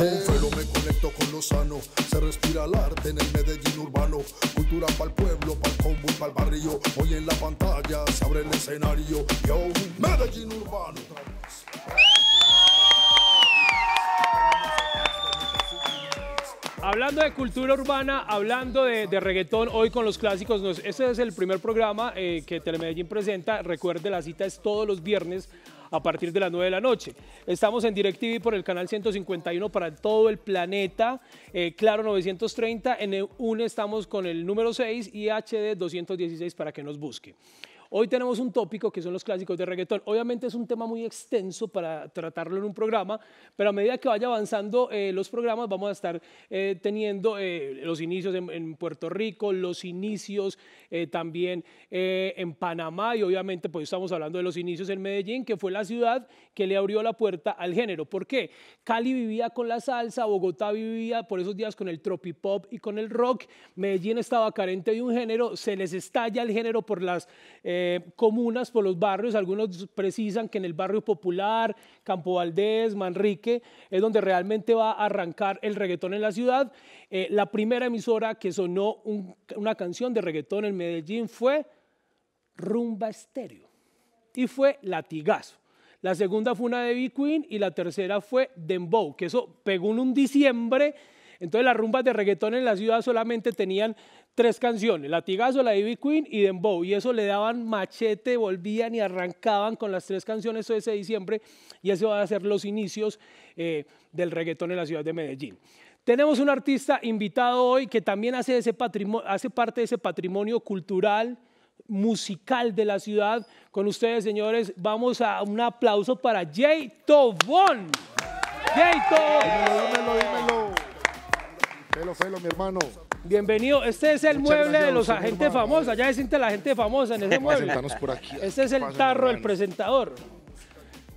Con me conecto con lo sano. Se respira el arte en el Medellín urbano. Cultura para el pueblo, para combo y barrio. Hoy en la pantalla se abre el escenario. Yo, Medellín urbano. Hablando de cultura urbana, hablando de, de reggaetón, hoy con los clásicos, nos, este es el primer programa eh, que Telemedellín presenta. Recuerde, la cita es todos los viernes a partir de las 9 de la noche. Estamos en DirecTV por el canal 151 para todo el planeta, eh, Claro 930, en 1 estamos con el número 6 y HD 216 para que nos busque. Hoy tenemos un tópico que son los clásicos de reggaetón. Obviamente es un tema muy extenso para tratarlo en un programa, pero a medida que vaya avanzando eh, los programas vamos a estar eh, teniendo eh, los inicios en, Puerto Rico, los inicios también en Panamá y obviamente pues estamos hablando de los inicios en Medellín, que fue la ciudad que le abrió la puerta al género. ¿Por qué? Cali vivía con la salsa, Bogotá vivía por esos días con el tropipop y con el rock, Medellín estaba carente de un género, se les estalla el género por las... Eh, comunas por los barrios. Algunos precisan que en el barrio popular, Campo Valdés, Manrique, es donde realmente va a arrancar el reggaetón en la ciudad. Eh, la primera emisora que sonó una canción de reggaetón en Medellín fue Rumba Estéreo y fue Latigazo. La segunda fue una de B Queen y la tercera fue Dembow, que eso pegó en un diciembre. Entonces las rumbas de reggaetón en la ciudad solamente tenían tres canciones, Latigazo, la Ivy Queen y Dembow, y eso le daban machete, volvían y arrancaban con las tres canciones de ese diciembre, y eso va a ser los inicios eh, del reggaetón en la ciudad de Medellín. Tenemos un artista invitado hoy que también hace, ese hace parte de ese patrimonio cultural, musical de la ciudad. Con ustedes, señores, vamos a un aplauso para Jay Tobón. Jay Tobón. dímelo, dímelo. Felo, felo, mi hermano. Bienvenido. Este es el mueble de los agentes famosos. Ya se siente la gente famosa en ese mueble. Por aquí. Este es el tarro, del presentador.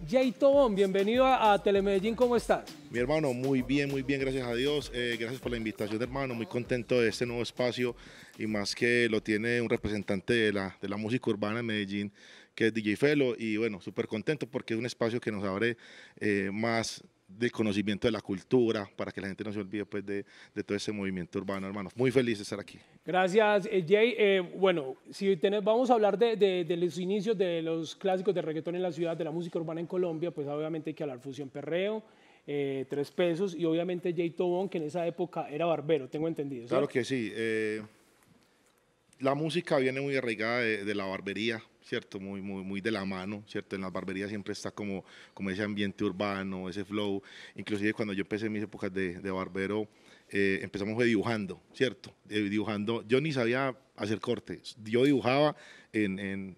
Jay Tobón, bienvenido a, Telemedellín, ¿cómo estás? Mi hermano, muy bien, muy bien, gracias a Dios. Eh, gracias por la invitación, hermano. Muy contento de este nuevo espacio y más que lo tiene un representante de la, de la música urbana en Medellín, que es DJ Felo. Y bueno, súper contento porque es un espacio que nos abre eh, más del conocimiento de la cultura, para que la gente no se olvide pues, de, todo ese movimiento urbano, hermano. Muy feliz de estar aquí. Gracias, eh, Jay. Eh, bueno, si vamos a hablar de, los inicios de los clásicos de reggaetón en la ciudad, de la música urbana en Colombia, pues obviamente hay que hablar fusión perreo, eh, tres pesos y obviamente Jay Tobón, que en esa época era barbero, tengo entendido. Claro que sí. la música viene muy arraigada de la barbería, ¿cierto? Muy, muy, de la mano, ¿cierto? En las barberías siempre está como, como ese ambiente urbano, ese flow. Inclusive cuando yo empecé mis épocas de, barbero, eh, empezamos dibujando, ¿cierto? Eh, dibujando, yo ni sabía hacer cortes, yo dibujaba en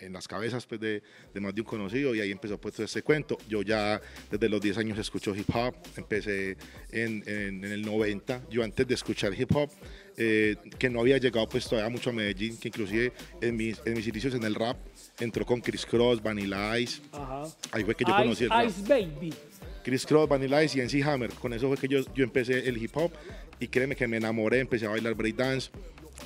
en las cabezas pues, de, de, más de un conocido y ahí empezó pues todo ese cuento. Yo ya desde los 10 años escucho hip hop, empecé en, en, el 90, yo antes de escuchar hip hop, eh, que no había llegado pues todavía mucho a Medellín, que inclusive en mis, en mis inicios en el rap entró con Chris Cross, Vanilla Ice, ahí fue que yo conocí el Ice Baby. Chris Cross, Vanilla Ice y NC Hammer. Con eso fue que yo, yo empecé el hip hop y créeme que me enamoré, empecé a bailar breakdance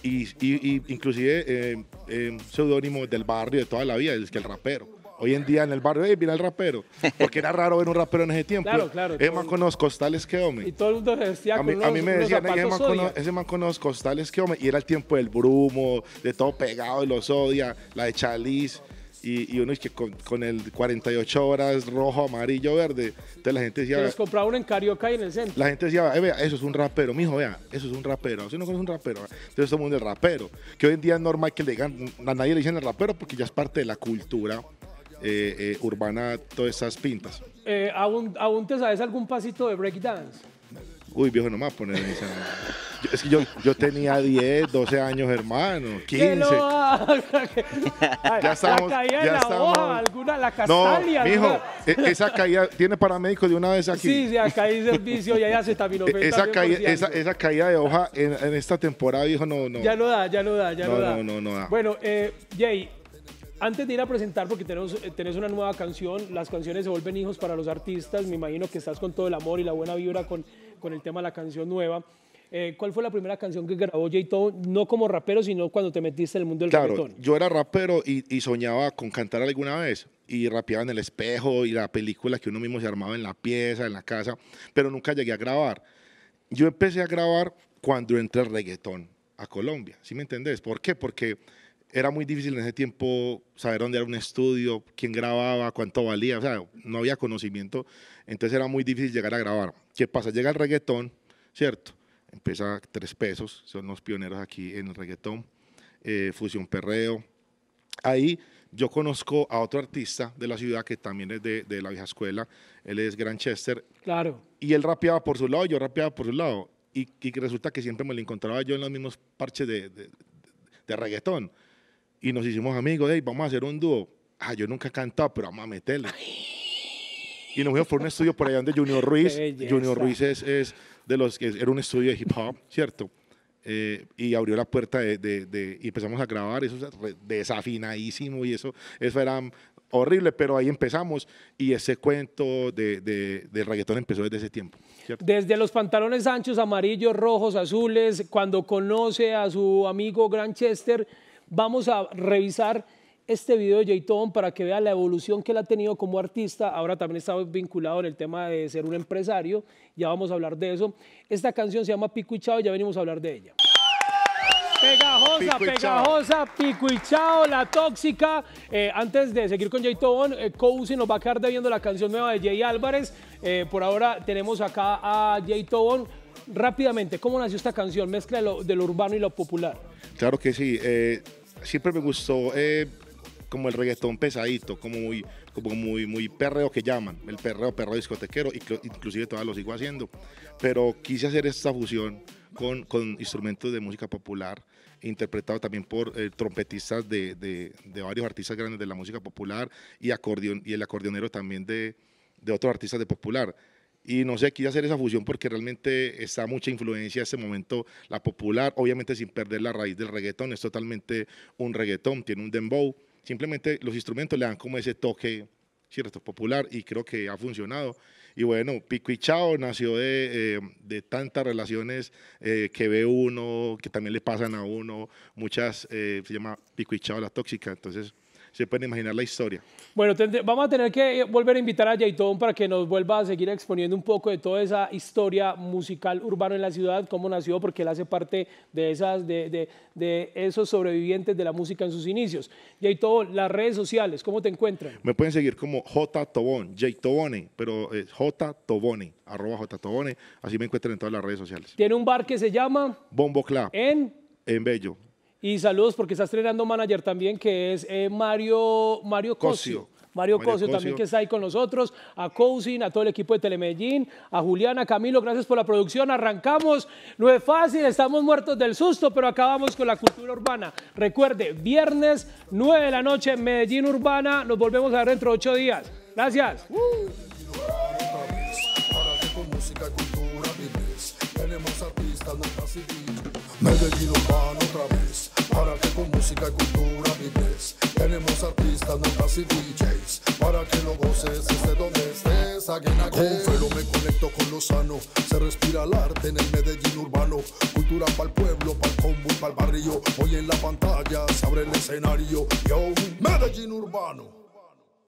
y, y, y inclusive eh, eh, seudónimo del barrio de toda la vida, es que el rapero. Hoy en día en el barrio, hey, mira el rapero. Porque era raro ver un rapero en ese tiempo. Claro, claro. Es más con los costales que hombre. Y todo el mundo se decía a mí, a mí me decían, ese man, con, los, costales que hombre. Y era el tiempo del brumo, de todo pegado, de los odia, la de Chalice y, uno es que con, el 48 horas rojo, amarillo, verde. Entonces la gente decía. Se los compraba uno en Carioca y en el centro. La gente decía, vea, eso es un rapero, mijo, vea, eso es un rapero. Si no conoces un rapero, entonces todo el mundo rapero. Que hoy en día es normal que le digan, a nadie le dicen el rapero porque ya es parte de la cultura. Eh, eh, urbana, todas esas pintas. Eh, ¿aún, ¿Aún te sabes algún pasito de breakdance? Uy, viejo, nomás poner esa. es que yo, tenía 10, 12 años, hermano. 15. ya estamos. La caída de la hoja, alguna, la castalia. No, mijo, e, esa caída tiene paramédico de una vez aquí. Sí, sí, acá hay servicio y allá se e, pues, esa caída, esa, caída de hoja en, esta temporada, viejo, no, no. Ya no da, ya no da, ya no, da. No, no, no da. Bueno, eh, Jay, antes de ir a presentar, porque tenemos, eh, tenés una nueva canción, las canciones se vuelven hijos para los artistas, me imagino que estás con todo el amor y la buena vibra con con el tema de la canción nueva. Eh, ¿Cuál fue la primera canción que grabó Jay Town? No como rapero, sino cuando te metiste en el mundo del claro, reggaetón. Yo era rapero y, soñaba con cantar alguna vez. Y rapeaba en el espejo y la película que uno mismo se armaba en la pieza, en la casa. Pero nunca llegué a grabar. Yo empecé a grabar cuando entré el reggaetón a Colombia. ¿Sí me entendés? ¿Por qué? Porque era muy difícil en ese tiempo saber dónde era un estudio, quién grababa, cuánto valía, o sea, no había conocimiento, entonces era muy difícil llegar a grabar. ¿Qué pasa? Llega el reggaetón, ¿cierto? Empieza tres pesos, son los pioneros aquí en el reggaetón, eh, Fusión Perreo. Ahí yo conozco a otro artista de la ciudad que también es de, la vieja escuela, él es Granchester. Claro. Y él rapeaba por su lado, yo rapeaba por su lado. Y, resulta que siempre me lo encontraba yo en los mismos parches de, de, de reggaetón y nos hicimos amigos, hey, vamos a hacer un dúo. Ah, yo nunca he cantado, pero vamos a meterle. Y nos fuimos por un estudio por allá donde Junior Ruiz. Junior Ruiz es, es, de los que era un estudio de hip hop, ¿cierto? Eh, y abrió la puerta de, de, y empezamos a grabar, eso desafinadísimo y eso, eso era horrible, pero ahí empezamos y ese cuento de, de, reggaetón empezó desde ese tiempo. Desde los pantalones anchos, amarillos, rojos, azules, cuando conoce a su amigo Grant Chester Vamos a revisar este video de Jayton para que vea la evolución que él ha tenido como artista. Ahora también está vinculado en el tema de ser un empresario. Ya vamos a hablar de eso. Esta canción se llama Pico y Chao ya venimos a hablar de ella. Pegajosa, pegajosa, Pico y Chao, La Tóxica. Eh, antes de seguir con Jay Tobón, eh, Cousy nos va a quedar debiendo la canción nueva de Jay Álvarez. Eh, por ahora tenemos acá a Jay Tobón. Rápidamente, ¿cómo nació esta canción? Mezcla de lo, urbano y lo popular. Claro que sí siempre me gustó eh, como el reggaetón pesadito, como muy, como muy, muy perreo que llaman, el perreo, perreo discotequero, inclusive todavía lo sigo haciendo, pero quise hacer esta fusión con, instrumentos de música popular, interpretado también por eh, trompetistas de, varios artistas grandes de la música popular y, acordeón y el acordeonero también de, de otros artistas de popular y no sé, quise hacer esa fusión porque realmente está mucha influencia en este momento, la popular, obviamente sin perder la raíz del reggaetón, es totalmente un reggaetón, tiene un dembow, simplemente los instrumentos le dan como ese toque, cierto, popular y creo que ha funcionado. Y bueno, Pico y Chao nació de, eh, de tantas relaciones eh, que ve uno, que también le pasan a uno, muchas, eh, se llama Pico y Chao la tóxica, entonces se pueden imaginar la historia. Bueno, vamos a tener que eh, volver a invitar a Jaitón para que nos vuelva a seguir exponiendo un poco de toda esa historia musical urbana en la ciudad, cómo nació, porque él hace parte de, esas, de, esos sobrevivientes de la música en sus inicios. todo las redes sociales, ¿cómo te encuentran? Me pueden seguir como J. Tobón, Jay pero es J. Tobone, arroba J. así me encuentran en todas las redes sociales. Tiene un bar que se llama... Bombo En... En Bello. Y saludos porque está estrenando manager también, que es eh, Mario, Mario Cosio. Mario, Cosio, también que está ahí con nosotros, a Cousin, a todo el equipo de Telemedellín, a Juliana, Camilo, gracias por la producción, arrancamos, no es fácil, estamos muertos del susto, pero acabamos con la cultura urbana. Recuerde, viernes 9 de la noche, Medellín Urbana, nos volvemos a ver dentro de ocho días. Gracias. Uh. Medellín otra vez para que con música y cultura vives. Tenemos artistas, notas y DJs para que lo goces desde donde estés. Aquí en Con me conecto con lo sano. Se respira el arte en el Medellín urbano. Cultura para el pueblo, para el combo y para el barrio. Hoy en la pantalla se abre el escenario. Yo, Medellín urbano.